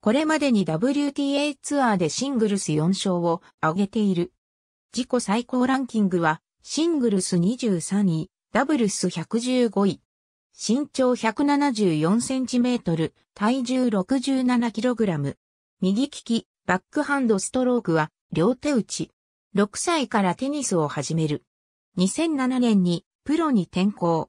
これまでに WTA ツアーでシングルス4勝を挙げている。自己最高ランキングは、シングルス23位、ダブルス115位。身長174センチメートル、体重67キログラム。右利き、バックハンドストロークは、両手打ち。6歳からテニスを始める。2007年にプロに転向。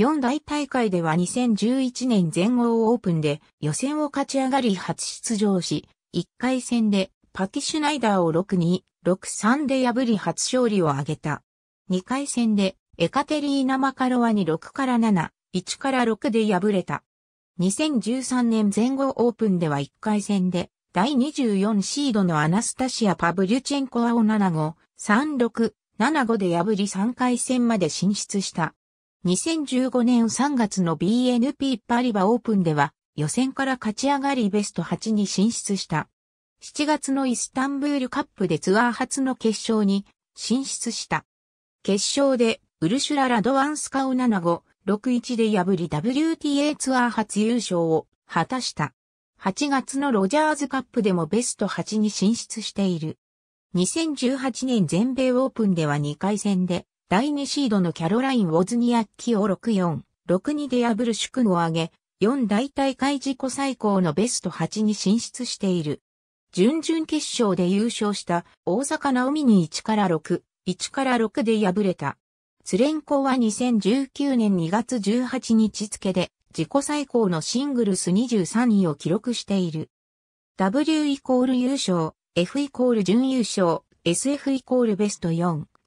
四大大会では2011年全豪オープンで予選を勝ち上がり初出場し、1回戦でパティ・シュナイダーを6-2、6-3で破り初勝利を挙げた。2回戦でエカテリーナ・マカロワに6から7、1から6で敗れた。2013年全豪オープンでは1回戦で第24シードのアナスタシア・パブリュチェンコアを7-5、3-6、7-5で破り3回戦まで進出した。2015年3月の BNP パリバオープンでは予選から勝ち上がりベスト8に進出した。7月のイスタンブールカップでツアー初の決勝に進出した。決勝でウルシュラ・ラドワンスカウナナゴ6-1で破り WTA ツアー初優勝を果たした。8月のロジャーズカップでもベスト8に進出している。2018年全米オープンでは2回戦で第2シードのキャロライン・ウォズニアッキを6-4、6-2で破る宿を挙げ、4大大会自己最高のベスト8に進出している。準々決勝で優勝した大阪直美に1から6、1から6で敗れた。ツレンコは2019年2月18日付で自己最高のシングルス23位を記録している。W イコール優勝、F イコール準優勝、SF イコールベスト4。